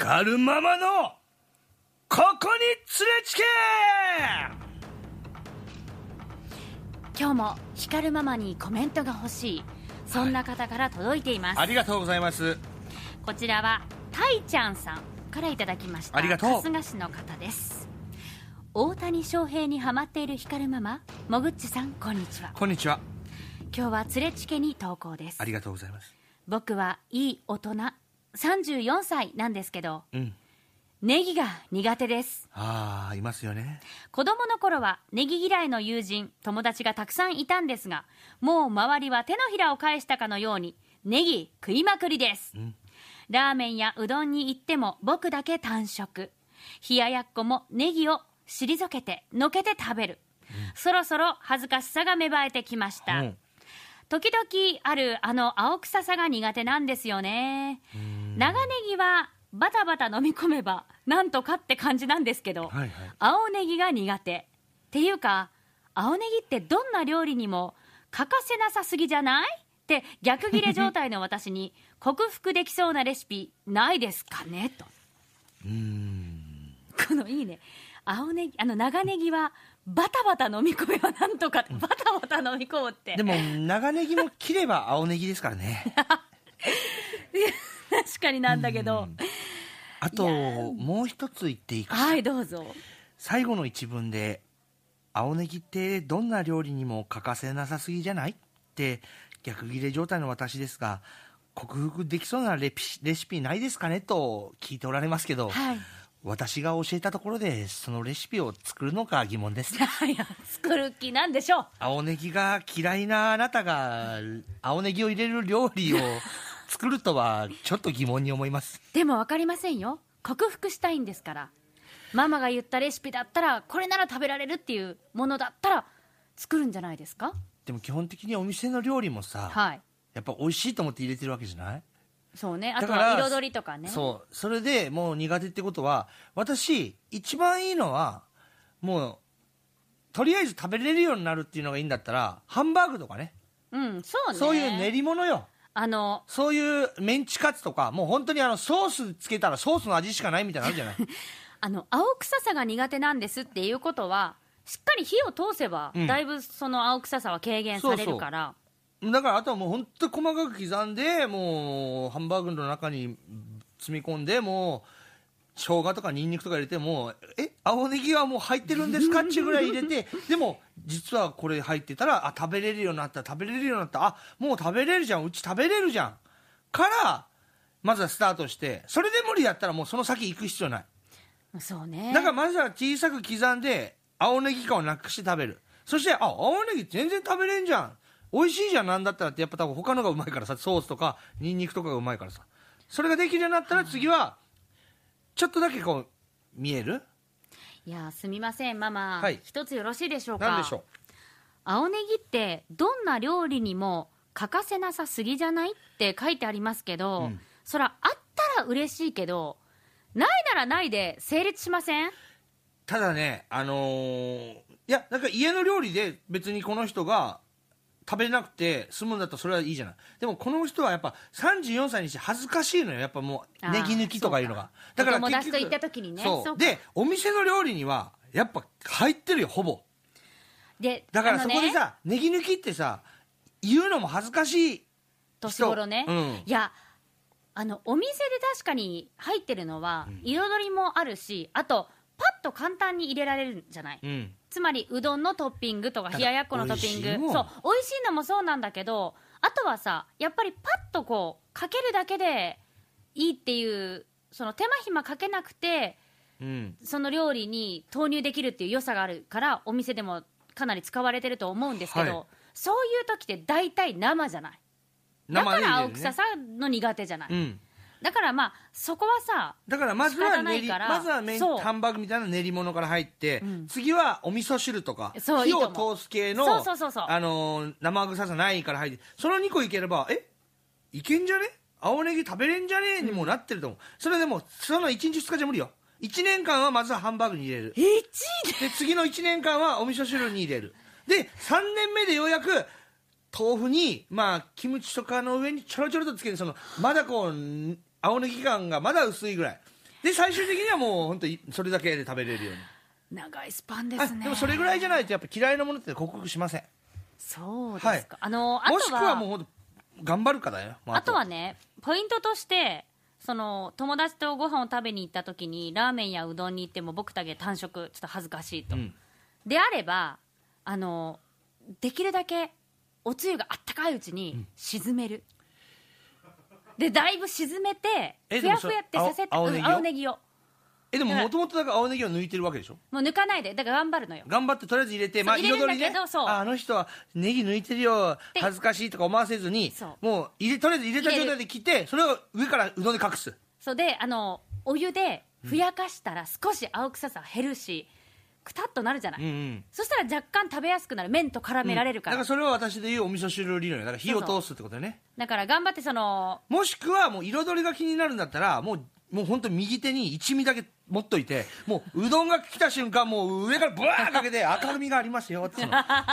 ガルママのここに連れつけ今日も光ママにコメントが欲しいそんな方から届いています、ありがとうございますこちらはたいちゃんさんからいただきましたありがとう春日市の方です大谷翔平にハマっている光ママもぐっちさんこんにちはこんにちは今日は連れチケに投稿ですありがとうございます僕はいい大人34歳なんですけど、うん、ネギが苦手ですあいますよね子供の頃はネギ嫌いの友人友達がたくさんいたんですがもう周りは手のひらを返したかのようにネギ食いまくりです、うん、ラーメンやうどんに行っても僕だけ単食冷ややっこもネギを退けてのけて食べる、うん、そろそろ恥ずかしさが芽生えてきました、うん時々あるあの青臭さが苦手なんですよね長ネギはバタバタ飲み込めばなんとかって感じなんですけど、はいはい、青ネギが苦手っていうか青ネギってどんな料理にも欠かせなさすぎじゃないって逆ギレ状態の私に克服できそうなレシピないですかねとこのいいね青ネギあの長ネギはバタバタ飲み込めばなんとかバタバタ飲み込むってでも長ネギも切れば青ネギですからね 確かになんだけど、あともう一つ言っていいかはいどうぞ最後の一文で「青ネギってどんな料理にも欠かせなさすぎじゃない?」って逆切れ状態の私ですが克服できそうなレシピないですかねと聞いておられますけど、はい私が教えたところでそのレシピを作るのか疑問です いや作る気なんでしょう青ネギが嫌いなあなたが青ネギを入れる料理を作るとはちょっと疑問に思いますでも分かりませんよ克服したいんですからママが言ったレシピだったらこれなら食べられるっていうものだったら作るんじゃないですかでも基本的にお店の料理もさ、はい、やっぱ美味しいと思って入れてるわけじゃないそうねあとは彩りとかねそうそれでもう苦手ってことは私一番いいのはもうとりあえず食べれるようになるっていうのがいいんだったらハンバーグとかねうんそうねそういう練り物よあのそういうメンチカツとかもう本当にあのソースつけたらソースの味しかないみたいなのあるじゃない あの青臭さが苦手なんですっていうことはしっかり火を通せば、うんだいぶその青臭さは軽減されるからだからあとはもう本当細かく刻んでもうハンバーグの中に積み込んでもう生姜とかにんにくとか入れてもえ青ネギはもう入ってるんですかっていうぐらい入れてでも実はこれ入ってたらあ食べれるようになった食べれるようになったあもう食べれるじゃんうち食べれるじゃんからまずはスタートしてそれで無理やったらもうその先行く必要ないそうねだからまずは小さく刻んで青ネギ感をなくして食べるそしてあ青ネギ全然食べれんじゃん美味しいじゃんなんだったらってやっぱ多分他のがうまいからさソースとかニンニクとかがうまいからさそれができるようになったら次はちょっとだけこう見えるいやすみませんママ、はい一つよろしいでしょうかでしょ青ネギってどんな料理にも欠かせなさすぎじゃないって書いてありますけど、うんそらあったら嬉しいけどないならないで成立しませんただねあのーいやなんか家の料理で別にこの人が食べなくて済むんだったらそれはいいじゃないでもこの人はやっぱ34歳にして恥ずかしいのよやっぱもうネギ抜きとかいうのがだから友達と行った時にねそうでお店の料理にはやっぱ入ってるよほぼでだからそこでさ、ね、ネギ抜きってさ言うのも恥ずかしい年頃ね、うん、いやあのお店で確かに入ってるのは彩りもあるしあとパッと簡単に入れられるんじゃない、うん、つまりうどんのトッピングとか冷ややっこのトッピングそう美味しいのもそうなんだけどあとはさやっぱりパッとこうかけるだけでいいっていうその手間暇かけなくて、うん、その料理に投入できるっていう良さがあるからお店でもかなり使われてると思うんですけど、はい、そういう時って大体生じゃないだから青草さんの苦手じゃない、うんだからまあそこはさだからまずは練りまずはメインハンバーグみたいな練り物から入って、うん、次はお味噌汁とか火を通す系のそうそうそうそう、あの生臭さないから入ってその2個いければえいけんじゃね青ネギ食べれんじゃねえにもなってると思う、うん、それでもその1日2日じゃ無理よ1年間はまずはハンバーグに入れる1年で次の1年間はお味噌汁に入れるで3年目でようやく豆腐に、まあ、キムチとかの上にちょろちょろとつけるそのまだこう青抜き感がまだ薄いぐらいで最終的にはもう本当それだけで食べれるように長いスパンですねでもそれぐらいじゃないとやっぱ嫌いなものって克服しませんそうですか、はい、あのあもしくはもう本当頑張るかだよ、まあ、あとはねポイントとしてその友達とご飯を食べに行った時にラーメンやうどんに行っても僕だけ単食ちょっと恥ずかしいと、うん、であればあのできるだけおつゆがあったかいうちに沈める、うんでだいぶ沈めてふやふやってさせて青青ネギをえでももともとだから青ネギを抜いてるわけでしょもう抜かないでだから頑張るのよ頑張ってとりあえず入れてまあ彩りねああの人はネギ抜いてるよ恥ずかしいとか思わせずにもう入れとりあえず入れた状態で切ってそれを上からうどんで隠すそうであのお湯でふやかしたら少し青臭さ減るし、くたっとなるじゃない、うんうん、そしたら若干食べやすくなる麺と絡められるから、うん、だからそれは私でいうお味噌汁理論だから火を通すってことねだから頑張ってそのもしくはもう彩りが気になるんだったらもうもう本当右手に一味だけ持っといてもううどんが来た瞬間もう上からブワーかけて明る みがありますよって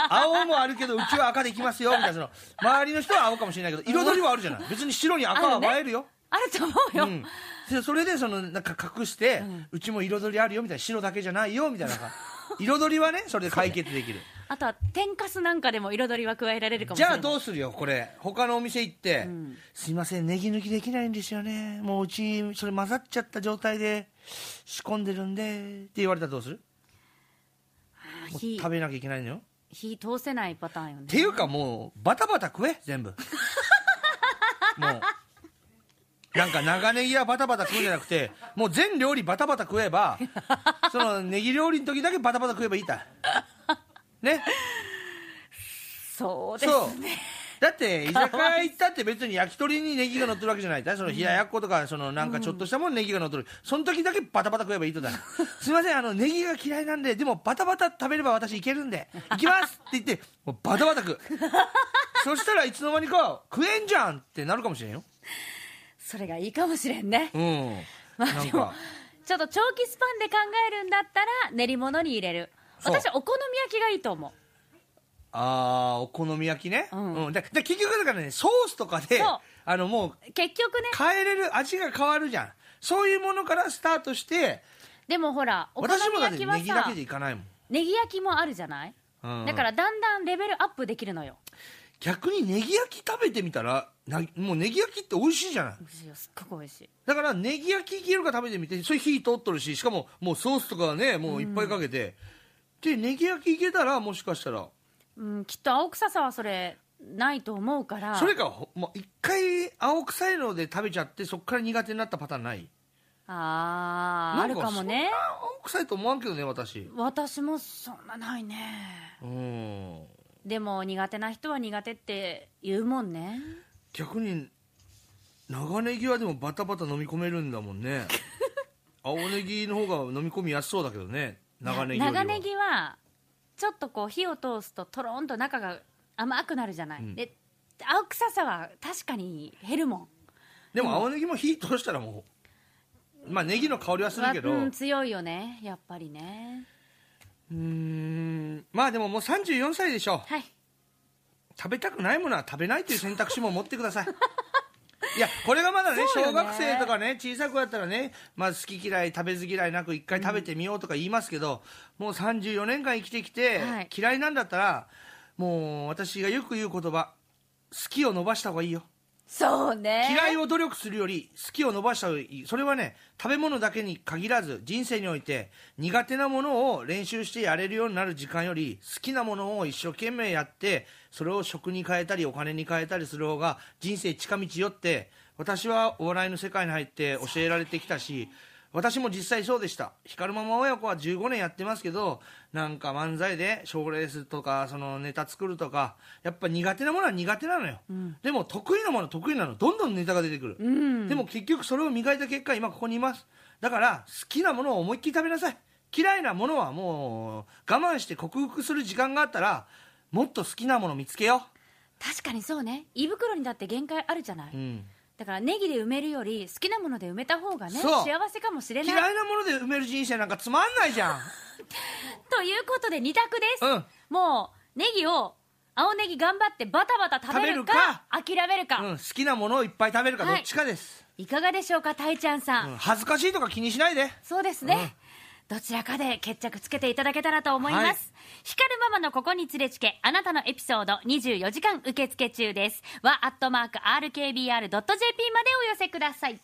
青もあるけどうちは赤でいきますよみたいな周りの人は青かもしれないけど彩りはあるじゃない別に白に赤は映えるよ、ね、あると思うよ、うんでそれでそのなんか隠して、うちも彩りあるよみたいな白だけじゃないよみたいななんか彩りはねそれで解決できるあとは天かすなんかでも彩りは加えられるかもしじゃあどうするよこれ他のお店行って、んすいませんネギ抜きできないんですよねもううちそれ混ざっちゃった状態で仕込んでるんでって言われたらどうする火食べなきゃいけないのよ火通せないパターンよねっていうかもうバタバタ食え全部 もうなんか長ネギはバタバタ食うんじゃなくて、もう全料理バタバタ食えば、そのネギ料理の時だけバタバタ食えばいいた。ね。そうですね。だって居酒屋行ったって別に焼き鳥にネギが乗ってるわけじゃないだその冷ややっことかそのなんかちょっとしたもんネギが乗ってる、その時だけバタバタ食えばいいとだすいませんあのネギが嫌いなんででもバタバタ食べれば私いけるんで行きますって言ってもうバタバタ食うそしたらいつの間にか食えんじゃんってなるかもしれんよそれがいいかもしれんね。うん。まあでも、ちょっと長期スパンで考えるんだったら、練り物に入れる。私、お好み焼きがいいと思う。ああ、お好み焼きね。うん。うん、で結局だからね、ソースとかで、あのもう、結局ね、変えれる、味が変わるじゃん。そういうものからスタートして、でもほら、お好み焼きはさ、ネギだけでいかないもん。ネギ焼きもあるじゃない、うん、だからだんだんレベルアップできるのよ。逆にネギ焼き食べてみたらなもうネギ焼きって美味しいじゃない美味しいよすっごく美味しいだからネギ焼きいけるか食べてみてそれ火通っとるししかももうソースとかねもういっぱいかけて、でネギ焼きいけたらもしかしたらうん、きっと青臭さはそれないと思うからそれかほもう一回青臭いので食べちゃってそっから苦手になったパターンないあああるかもねそんな青臭いと思わんけどね私私もそんなないねうんでも苦手な人は苦手って言うもんね逆に長ネギはでもバタバタ飲み込めるんだもんね 青ネギの方が飲み込みやすそうだけどね長ネギ長ネギはちょっとこう火を通すととろんと中が甘くなるじゃない、うん、で青臭さは確かに減るもんでも青ネギも火通したらもう、うん、まあネギの香りはするけど、うん、強いよねやっぱりねうんまあでももう34歳でしょう、はい、食べたくないものは食べないという選択肢も持ってください いやこれがまだね、ね、小学生とかね小さくだったらね、まず好き嫌い食べず嫌いなく一回食べてみようとか言いますけど、うん、もう34年間生きてきて、はい、嫌いなんだったらもう私がよく言う言葉好きを伸ばした方がいいよそうね嫌いを努力するより好きを伸ばした方がいいそれはね食べ物だけに限らず人生において苦手なものを練習してやれるようになる時間より好きなものを一生懸命やってそれを食に変えたりお金に変えたりする方が人生近道よって私はお笑いの世界に入って教えられてきたし私も実際そうでした。光ママ親子は15年やってますけど、なんか漫才で賞レースとか、そのネタ作るとか、やっぱ苦手なものは苦手なのよ。うん、でも得意なものは得意なの。どんどんネタが出てくる、うん。でも結局それを磨いた結果、今ここにいます。だから、好きなものを思いっきり食べなさい。嫌いなものはもう、我慢して克服する時間があったら、もっと好きなもの見つけよう。確かにそうね。胃袋にだって限界あるじゃない。うんだからネギで埋めるより好きなもので埋めた方がね幸せかもしれない嫌いなもので埋める人生なんかつまんないじゃん ということで2択です、うんもうネギを青ネギ頑張ってバタバタ食べるか諦めるか、うん、好きなものをいっぱい食べるかどっちかです、いかがでしょうかたいちゃんさん、うん恥ずかしいとか気にしないでそうですね、どちらかで決着つけていただけたらと思います、はい、光るママのここに連れつけあなたのエピソード24時間受付中ですはアットマーク RKBR.jp までお寄せください